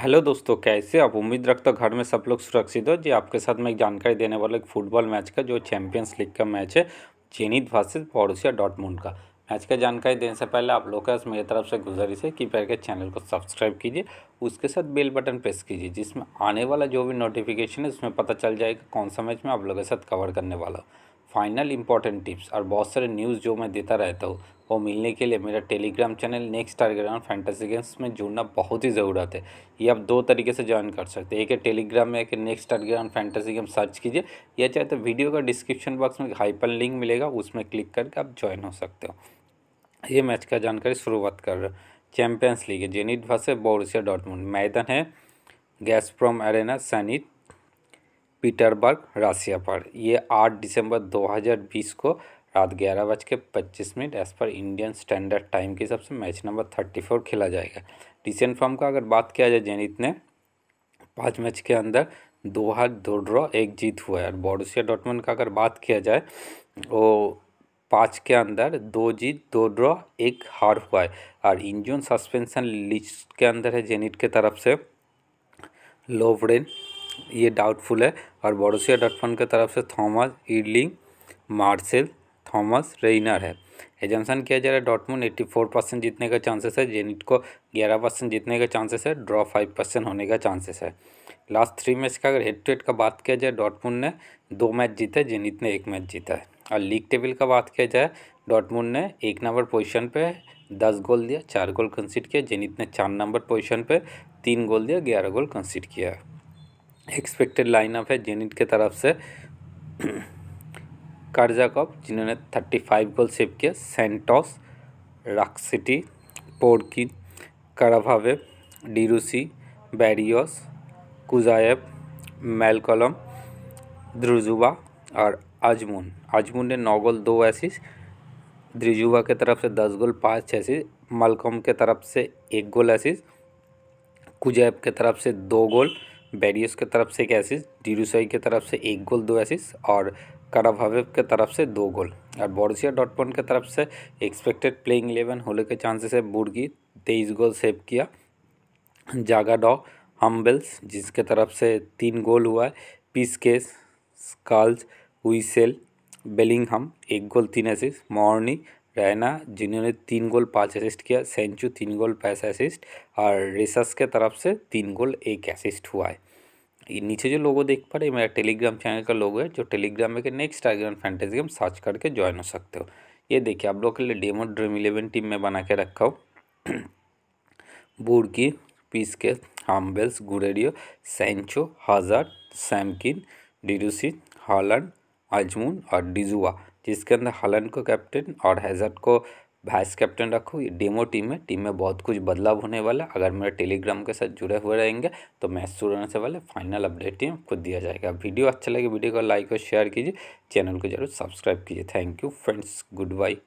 hello दोस्तों कैसे आप उम्मीद रखते हो घर में सब लोग सुरक्षित हो जी आपके साथ मैं एक जानकारी देने वाला एक फुटबॉल मैच का जो चैंपियंस लीग का मैच है भाषित वर्सेस डॉट डॉटमुंड का मैच का जानकारी देने से पहले आप लोग का मेरी तरफ से गुजारिश है कि के चैनल को सब्सक्राइब कीजिए उसके साथ बेल बटन प्रेस कीजिए जिसमें आने वाला जो भी नोटिफिकेशन है उसमें पता चल जाएगा कौन सा मैच मैं आप लोगों के साथ कवर करने वाला हूँ फाइनल इंपॉर्टेंट टिप्स और बहुत सारे न्यूज़ जो मैं देता रहता हूँ को मिलने के लिए मेरा Telegram channel next target fantasy games में जुड़ना बहुत ही ज़रूरत है ये आप दो तरीके से ज्वाइन कर सकते हैं एक है टेलीग्राम में एक next target fantasy game search कीजिए या चाहे तो वीडियो का डिस्क्रिप्शन बॉक्स में हाइपर लिंक मिलेगा उसमें क्लिक करके आप ज्वाइन हो सकते हो ये मैच का जानकारी शुरुआत कर रहे चैम्पियंस लीग है जेनिट वर्सेज बोरसिया डॉटमुंड मैदान है Gazprom Arena Saint Petersburg Russia पर ये आठ दिसंबर 2020 को रात ग्यारह बज के पच्चीस मिनट एज पर इंडियन स्टैंडर्ड टाइम के हिसाब से मैच नंबर थर्टी फोर खेला जाएगा रिसेंट फॉर्म का अगर बात किया जाए जेनित ने पाँच मैच के अंदर दो हार दो ड्रॉ एक जीत हुआ है और बॉडोसिया डॉटमन का अगर बात किया जाए वो पाँच के अंदर दो जीत दो ड्रॉ एक हार हुआ है और इंजन सस्पेंशन लिस्ट के अंदर है जेनिट के तरफ से लोवरेन ये डाउटफुल है और बॉडोसिया डॉटमन के तरफ से थॉमस इडलिंग मार्सेल थॉमस रेइनर है एजम्सन किया जा रहा है डॉटमुन एट्टी फोर परसेंट जीतने का चांसेस है जेनिट को ग्यारह परसेंट जीतने का चांसेस है ड्रॉ फाइव परसेंट होने का चांसेस है लास्ट थ्री मैच का अगर हेड टू हेड का बात किया जाए डॉटमुन ने दो मैच जीता है जेनित ने एक मैच जीता है और लीग टेबल का बात किया जाए डॉटमुन ने एक नंबर पोजिशन पर दस गोल दिया चार गोल कंसीड किया जेनित ने चार नंबर पोजिशन पर तीन गोल दिया ग्यारह गोल कंसीड किया एक्सपेक्टेड लाइनअप है जेनिट के तरफ से कार्जाकॉप जिन्होंने थर्टी फाइव गोल सेव किया सेंटोस राक्सिटी पोर्किन कराभावे डीरूसी बैरियस कुजायब मेलकलम द्रुजुबा और अजमुन अजमुन ने नौ गोल दो एसिस द्रिजुबा के तरफ से दस गोल पाँच एसिस मलकम के तरफ से एक गोल एसिस कुजैब के तरफ से दो गोल बैरियस के तरफ से एक एसिस डीरूसाई के तरफ से एक गोल दो एसिस और कराभावेव के तरफ से दो गोल और बॉर्सिया डॉटमंड के तरफ से एक्सपेक्टेड प्लेइंग इलेवन होने के चांसेस है बुर्गी तेईस गोल सेव किया जागाडॉ हम्बल्स जिसके तरफ से तीन गोल हुआ है पीसकेस स्काल्स हुईसेल बेलिंगहम एक गोल तीन असिस्ट मॉर्नी रैना जिन्होंने तीन गोल पाँच असिस्ट किया सेंचू तीन गोल पैस असिस्ट और रेसस के तरफ से तीन गोल एक असिस्ट हुआ है नीचे जो लोगो देख पा रहे हैं मेरा टेलीग्राम चैनल का लोगो है जो टेलीग्राम में नेक्स्ट आइग्राम फैंटेसी गेम सर्च करके ज्वाइन हो सकते हो ये देखिए आप लोग के लिए डेमो ड्रीम इलेवन टीम में बना के रखा हो पीस के हाम्बेल्स गुरेडियो सेंचो हजार सैमकिन डिडूसी हालन अजमून और डिजुआ जिसके अंदर हालन को कैप्टन और हैजर्ट को वाइस कैप्टन रखो ये डेमो टीम है टीम में बहुत कुछ बदलाव होने वाला अगर मेरे टेलीग्राम के साथ जुड़े हुए रहेंगे तो मैच शुरू होने से पहले फाइनल अपडेट टीम को दिया जाएगा वीडियो अच्छा लगे वीडियो को लाइक और शेयर कीजिए चैनल को जरूर सब्सक्राइब कीजिए thank you friends good by